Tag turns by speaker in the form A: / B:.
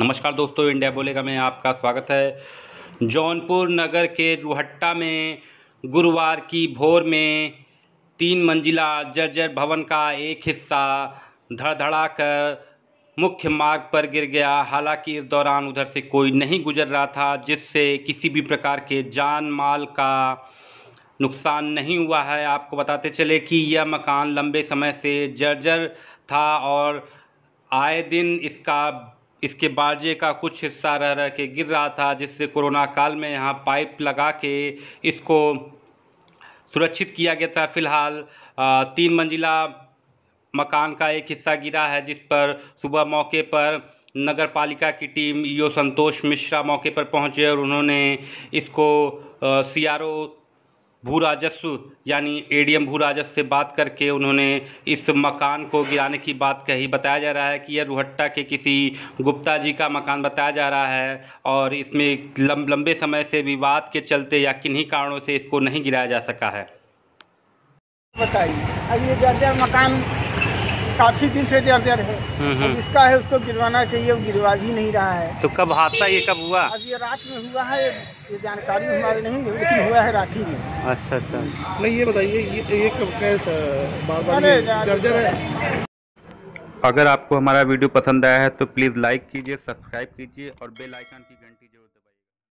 A: नमस्कार दोस्तों इंडिया बोलेगा में आपका स्वागत है जौनपुर नगर के रुहट्टा में गुरुवार की भोर में तीन मंजिला जर्जर भवन का एक हिस्सा धड़धड़ा कर मुख्य मार्ग पर गिर गया हालांकि इस दौरान उधर से कोई नहीं गुजर रहा था जिससे किसी भी प्रकार के जान माल का नुकसान नहीं हुआ है आपको बताते चले कि यह मकान लंबे समय से जर्जर था और आए दिन इसका इसके बाजे का कुछ हिस्सा रह रह के गिर रहा था जिससे कोरोना काल में यहाँ पाइप लगा के इसको सुरक्षित किया गया था फिलहाल तीन मंजिला मकान का एक हिस्सा गिरा है जिस पर सुबह मौके पर नगर पालिका की टीम यो संतोष मिश्रा मौके पर पहुंचे और उन्होंने इसको सीआरओ भू राजस्व यानी ए डी एम भू राजस्व से बात करके उन्होंने इस मकान को गिराने की बात कही बताया जा रहा है कि यह रोहट्टा के किसी गुप्ता जी का मकान बताया जा रहा है और इसमें लंब, लंबे समय से विवाद के चलते या किन्हीं कारणों से इसको नहीं गिराया जा सका है बताइए अब ये जर्जर मकान काफी दिन से जर्जर है हम्म, हम्म। इसका है उसको गिरवाना चाहिए वो गिरवा भी नहीं रहा है तो कब हादसा ये कब हुआ अब ये रात में हुआ है ये जानकारी हमारी नहीं है लेकिन हुआ है ही में अच्छा अच्छा नहीं ये बताइए ये ये कब कैसा जर्जर है अगर आपको हमारा वीडियो पसंद आया है तो प्लीज़ लाइक कीजिए सब्सक्राइब कीजिए और बेल आइकन की घंटी जरूर